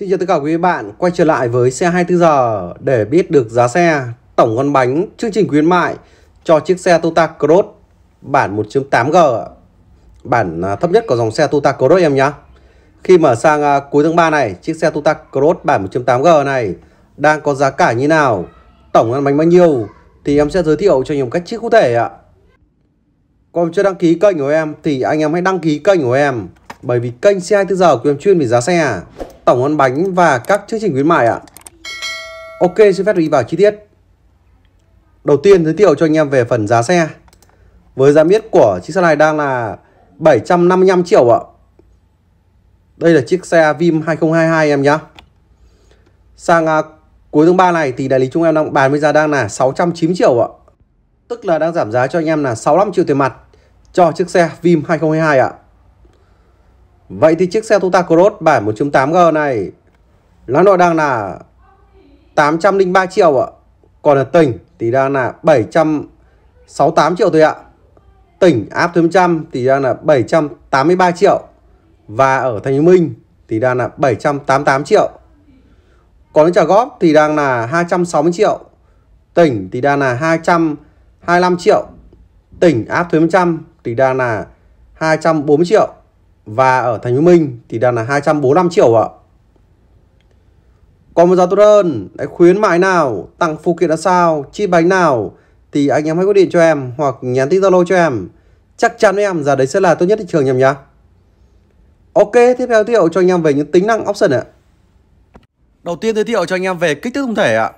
Xin chào tất cả quý bạn quay trở lại với xe 24 giờ để biết được giá xe, tổng con bánh, chương trình khuyến mại cho chiếc xe Toyota Cross bản 1.8G bản à, thấp nhất của dòng xe Toyota Cross em nhá Khi mà sang à, cuối tháng 3 này, chiếc xe Toyota Cross bản 1.8G này đang có giá cả như nào, tổng con bánh bao nhiêu thì em sẽ giới thiệu cho nhiều cách chiếc cụ thể ạ. Còn chưa đăng ký kênh của em thì anh em hãy đăng ký kênh của em bởi vì kênh xe 24 giờ của em chuyên về giá xe tổng ăn bánh và các chương trình khuyến mại ạ. Ok, xin phép đi vào chi tiết. Đầu tiên giới thiệu cho anh em về phần giá xe. Với giá miết của chiếc xe này đang là 755 triệu ạ. Đây là chiếc xe Vim 2022 em nhá. Sang à, cuối tháng 3 này thì đại lý chúng em đang bán với giá đang là 690 triệu ạ. Tức là đang giảm giá cho anh em là 65 triệu tiền mặt cho chiếc xe Vim 2022 ạ. Vậy thì chiếc xe Toyota Cross bản 1.8G này Lá nội đang là 803 triệu ạ Còn ở tỉnh thì đang là 768 triệu thôi ạ Tỉnh áp thuế 100 thì đang là 783 triệu Và ở Thành Hồ Minh thì đang là 788 triệu Còn trả góp thì đang là 260 triệu Tỉnh thì đang là 225 triệu Tỉnh áp thuế 100 thì đang là 240 triệu và ở Thành Phố Minh thì đang là 245 triệu ạ. Còn một giá tốt hơn, hãy khuyến mại nào, tặng phụ kiện là sao, chi bánh nào thì anh em hãy gọi điện cho em hoặc nhắn tin Zalo cho em. Chắc chắn với em giá đấy sẽ là tốt nhất thị trường nhầm nhá. Ok, tiếp theo giới thiệu cho anh em về những tính năng option ạ. Đầu tiên giới thiệu cho anh em về kích thước tổng thể ạ.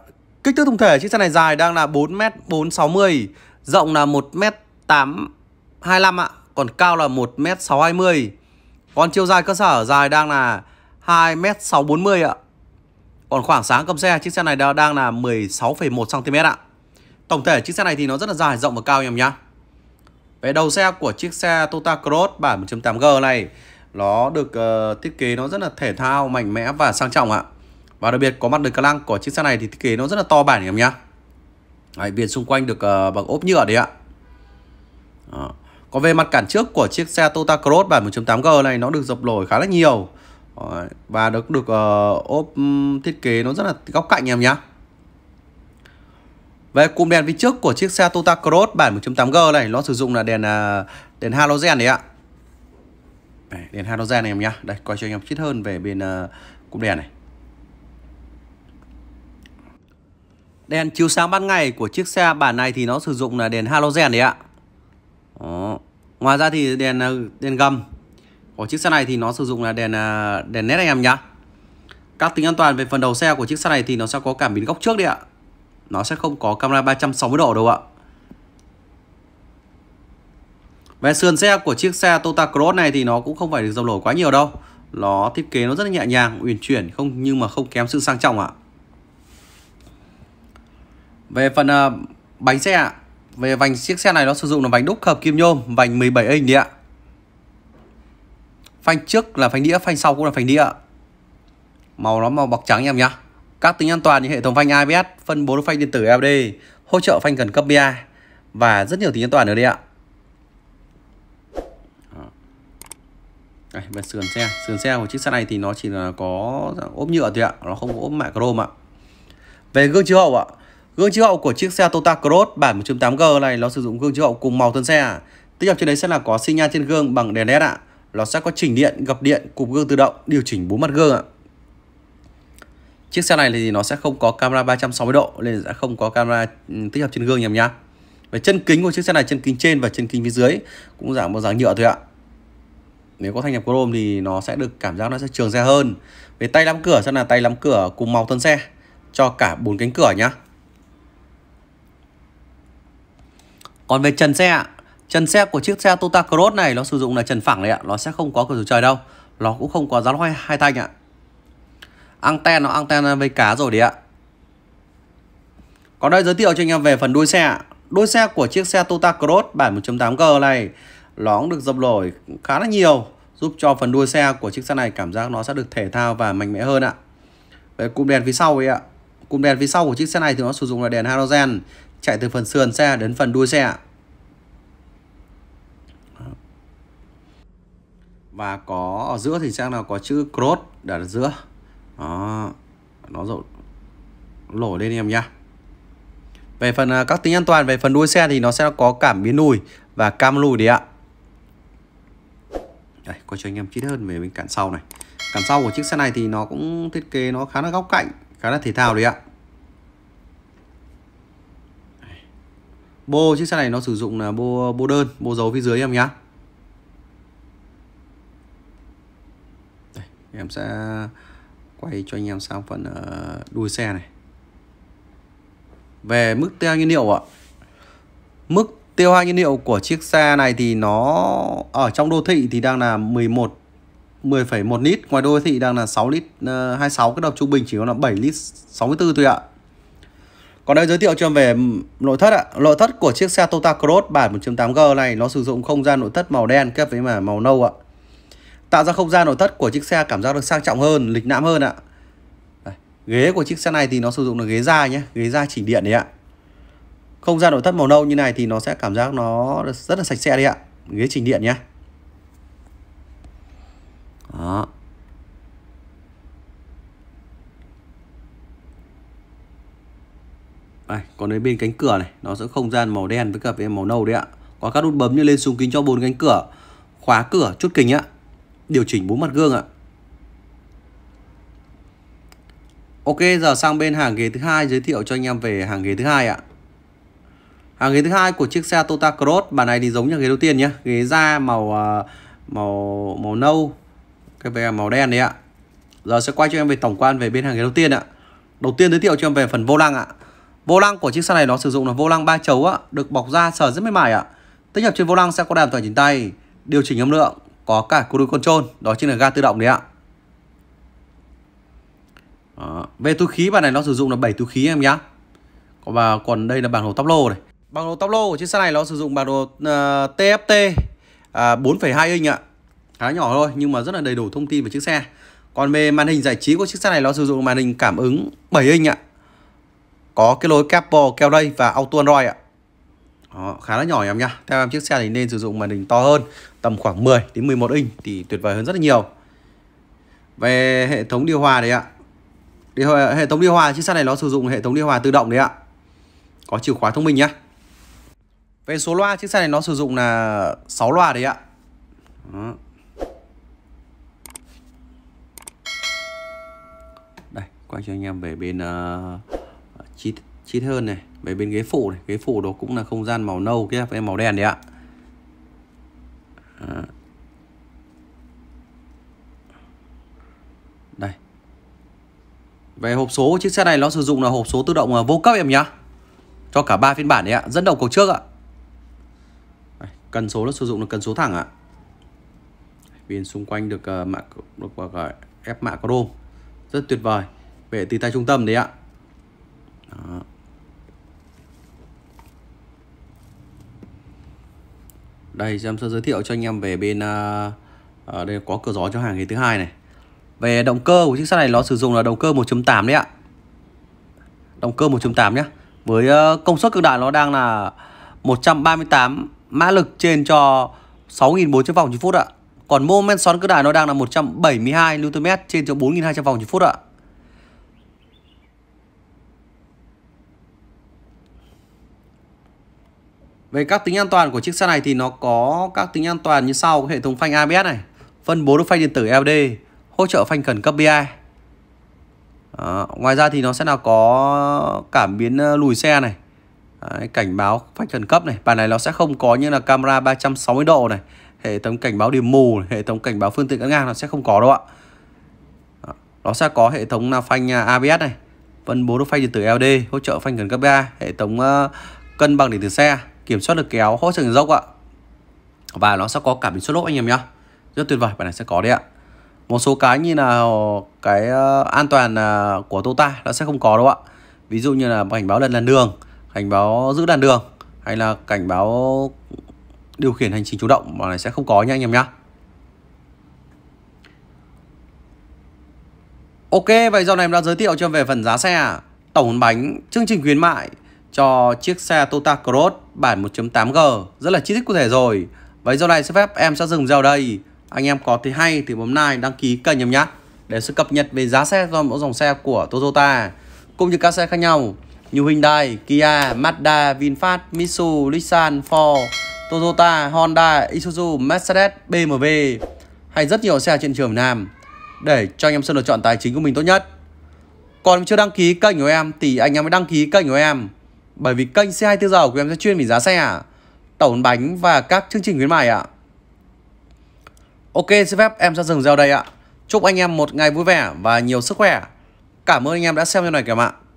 Kích thước tổng thể chiếc xe này dài đang là 4m460, rộng là 1m825 ạ, còn cao là 1m620. Còn chiều dài cơ sở dài đang là 2m640 ạ. Còn khoảng sáng cầm xe chiếc xe này đang là 16,1cm ạ. Tổng thể chiếc xe này thì nó rất là dài, rộng và cao em nhá. Về đầu xe của chiếc xe Toyota Cross bản 1.8G này nó được uh, thiết kế nó rất là thể thao, mạnh mẽ và sang trọng ạ. Và đặc biệt có mặt đường ca lăng của chiếc xe này thì thiết kế nó rất là to bản em nhá. Đấy, viền xung quanh được uh, bằng ốp nhựa đấy ạ. Đó. Còn về mặt cản trước của chiếc xe Toyota Cross bản 1.8G này nó được dập nổi khá là nhiều và được được ờ, uh, ốp thiết kế nó rất là góc cạnh em nhá. Về cụm đèn phía trước của chiếc xe Toyota Cross bản 1.8G này nó sử dụng là đèn à, đèn halogen đấy ạ. Đèn halogen này em nhá. Đây quay cho anh em chít hơn về bên uh, cụm đèn này. Đèn chiếu sáng ban ngày của chiếc xe bản này thì nó sử dụng là đèn halogen đấy ạ. Đó. Ngoài ra thì đèn ờ, đèn gầm của chiếc xe này thì nó sử dụng là đèn ờ, đèn led anh em nhá. Các tính an toàn về phần đầu xe của chiếc xe này thì nó sẽ có cảm biến góc trước đấy ạ. Nó sẽ không có camera 360 độ đâu ạ. Về sườn xe của chiếc xe Toyota Cross này thì nó cũng không phải được dầu nổi quá nhiều đâu. Nó thiết kế nó rất là nhẹ nhàng, uyển chuyển không nhưng mà không kém sự sang trọng ạ. Về phần uh, bánh xe ạ, về vành chiếc xe này nó sử dụng là vành đúc hợp kim nhôm, vành 17 inch đi ạ. Phanh trước là phanh đĩa, phanh sau cũng là phanh đĩa. Màu nó màu bọc trắng em nhá. Các tính an toàn như hệ thống phanh ABS, phân bố phanh điện tử LD, hỗ trợ phanh cần cấp BA và rất nhiều tính an toàn ở đây ạ. Đây, về sườn xe, sườn xe của chiếc xe này thì nó chỉ là có ốp nhựa thôi ạ, nó không có ốp mạ chrome ạ. Về gương chiếu hậu ạ, Gương chiếu hậu của chiếc xe Toyota Cross bản 1.8G này nó sử dụng gương chiếu hậu cùng màu thân xe. Tích hợp trên đấy sẽ là có xi nhan trên gương bằng đèn LED ạ. Nó sẽ có chỉnh điện, gập điện, cụm gương tự động, điều chỉnh bốn mặt gương ạ. Chiếc xe này thì nó sẽ không có camera 360 độ nên sẽ không có camera ừ, tích hợp trên gương nhầm nhá. Về chân kính của chiếc xe này chân kính trên và chân kính phía dưới cũng dạng một dáng nhựa thôi ạ. Nếu có thanh nhập chrome thì nó sẽ được cảm giác nó sẽ trường xe hơn. Về tay nắm cửa sẽ là tay nắm cửa cùng màu thân xe cho cả bốn cánh cửa nhá. Còn về trần xe ạ, trần xe của chiếc xe Toyota Cross này nó sử dụng là trần phẳng đấy ạ, nó sẽ không có cửa sổ trời đâu. Nó cũng không có rắn hoay hai thanh ạ. Anten nó anten với cá rồi đấy ạ. Còn đây giới thiệu cho anh em về phần đuôi xe ạ. Đuôi xe của chiếc xe Toyota Cross bản 1.8G này nó cũng được dập nổi khá là nhiều giúp cho phần đuôi xe của chiếc xe này cảm giác nó sẽ được thể thao và mạnh mẽ hơn ạ. Về cụm đèn phía sau ấy ạ. Cụm đèn phía sau của chiếc xe này thì nó sử dụng là đèn halogen chạy từ phần sườn xe đến phần đuôi xe và có ở giữa thì sẽ nào có chữ cross đặt ở giữa đó nó rộng lổ lên em nhá về phần à, các tính an toàn về phần đuôi xe thì nó sẽ có cảm biến lùi và cam lùi đấy ạ đây có cho anh em chi hơn về bên cản sau này cản sau của chiếc xe này thì nó cũng thiết kế nó khá là góc cạnh khá là thể thao đấy ạ bô chiếc xe này nó sử dụng là bô bô đơn bô dấu phía dưới em nhá Đây, em sẽ quay cho anh em sang phần ờ, đuôi xe này về mức tiêu nhiên liệu ạ mức tiêu hao nhiên liệu của chiếc xe này thì nó ở trong đô thị thì đang là 11 10,1 lít ngoài đô thị đang là 6 lít ờ, uh, 26 cái độc trung bình chỉ có là 7 lít 64 thôi ạ còn đây giới thiệu cho em về nội thất ạ. Nội thất của chiếc xe Toyota Cross bản 1.8G này nó sử dụng không gian nội thất màu đen kết với màu nâu ạ. Tạo ra không gian nội thất của chiếc xe cảm giác được sang trọng hơn, lịch lãm hơn ạ. Ghế của chiếc xe này thì nó sử dụng là ghế da nhé, ghế da chỉnh điện đấy ạ. Không gian nội thất màu nâu như này thì nó sẽ cảm giác nó rất là sạch sẽ đấy ạ. Ghế chỉnh điện nhé. Đó. Đây, còn đến bên cánh cửa này, nó sẽ không gian màu đen với cả bên màu nâu đấy ạ. Có các nút bấm như lên xuống kính cho bốn cánh cửa, khóa cửa, chốt kính ạ. Điều chỉnh bốn mặt gương ạ. Ok, giờ sang bên hàng ghế thứ hai giới thiệu cho anh em về hàng ghế thứ hai ạ. Hàng ghế thứ hai của chiếc xe Toyota Cross, bản này thì giống như ghế đầu tiên nhé, ghế da màu à, màu màu nâu, cái về màu đen đấy ạ. Giờ sẽ quay cho em về tổng quan về bên hàng ghế đầu tiên ạ. Đầu tiên giới thiệu cho em về phần vô lăng ạ. Vô lăng của chiếc xe này nó sử dụng là vô lăng ba chấu á, được bọc da sờ rất mềm mại ạ. Tích hợp trên vô lăng sẽ có đàm thoại chỉnh tay, điều chỉnh âm lượng, có cả cruise control, đó chính là ga tự động đấy ạ. Đó. Về túi khí bản này nó sử dụng là 7 túi khí em nhá. Còn và còn đây là bảng đồ tóc lô này. Bảng đồ tóc lô của chiếc xe này nó sử dụng bảng đồ uh, TFT uh, 4,2 inch ạ. Khá nhỏ thôi nhưng mà rất là đầy đủ thông tin về chiếc xe. Còn về màn hình giải trí của chiếc xe này nó sử dụng màn hình cảm ứng 7 inch ạ có cái lối cable keo đây và auto Android ạ đó, khá là nhỏ em nhá theo em chiếc xe thì nên sử dụng màn hình to hơn tầm khoảng 10 đến 11 inch thì tuyệt vời hơn rất là nhiều về hệ thống điều hòa đấy ạ hệ thống điều hòa chiếc xe này nó sử dụng hệ thống điều hòa tự động đấy ạ có chìa khóa thông minh nhá về số loa chiếc xe này nó sử dụng là 6 loa đấy ạ đó. đây quay cho anh em về bên uh, chi chi hơn này về bên ghế phụ này ghế phụ đó cũng là không gian màu nâu kia với màu đen đấy ạ đây về hộp số chiếc xe này nó sử dụng là hộp số tự động à, vô cấp em nhá cho cả ba phiên bản đấy ạ dẫn đầu cầu trước ạ cần số nó sử dụng là cần số thẳng ạ viền xung quanh được uh, mạ được gọi ép mạ có rất tuyệt vời về từ tay trung tâm đấy ạ đó. đây em sẽ giới thiệu cho anh em về bên uh, à, ở à, đây có cửa gió cho hàng ghế thứ hai này về động cơ của chiếc xe này nó sử dụng là động cơ 1.8 đấy ạ động cơ 1.8 nhé với à, công suất cực đại nó đang là 138 mã lực trên cho 6.400 vòng trên phút ạ còn mô men xoắn cực đại nó đang là 172 Nm trên cho 4.200 vòng trên phút ạ Về các tính an toàn của chiếc xe này thì nó có các tính an toàn như sau hệ thống phanh ABS này, phân bố được phanh điện tử ld hỗ trợ phanh khẩn cấp BI. À, ngoài ra thì nó sẽ là có cảm biến ờ, lùi xe này, Đấy, cảnh báo phanh khẩn cấp này, bản này nó sẽ không có như là camera 360 độ này, hệ thống cảnh báo điểm mù, này. hệ thống cảnh báo phương tiện ngang nó sẽ không có đâu ạ. nó sẽ có hệ thống là phanh à, ABS này, phân bố được phanh điện tử ld hỗ trợ phanh khẩn cấp BI, hệ thống ờ, cân bằng điện tử xe kiểm soát được kéo hỗ trợ dốc ạ và nó sẽ có cảm biến xuất lỗ anh em nhá rất tuyệt vời bản này sẽ có đấy ạ một số cái như là cái ờ, an toàn ờ, của Tota nó sẽ không có đâu ạ ví dụ như là cảnh báo lật làn đường cảnh báo giữ làn đường hay là cảnh báo điều khiển hành trình chủ động mà này sẽ không có nha anh em nhá Ok, vậy dòng này em đã giới thiệu cho về phần giá xe Tổng bánh, chương trình khuyến mại cho chiếc xe Toyota Cross bản 1.8G rất là chi tiết cụ thể rồi. Vậy do này sẽ phép em sẽ dừng video đây. Anh em có thấy hay thì bấm like đăng ký kênh em nhé để sự cập nhật về giá xe do mỗi dòng xe của Toyota cũng như các xe khác nhau như Hyundai, Kia, Mazda, VinFast, Mitsubishi, Nissan, Ford, Toyota, Honda, Isuzu, Mercedes, BMW hay rất nhiều xe trên trường Nam để cho anh em sự lựa chọn tài chính của mình tốt nhất. Còn chưa đăng ký kênh của em thì anh em mới đăng ký kênh của em bởi vì kênh C24 giờ của em sẽ chuyên về giá xe, à tẩu bánh và các chương trình khuyến mại ạ. À? Ok, xin phép em sẽ dừng video đây ạ. Chúc anh em một ngày vui vẻ và nhiều sức khỏe. Cảm ơn anh em đã xem video này các bạn ạ.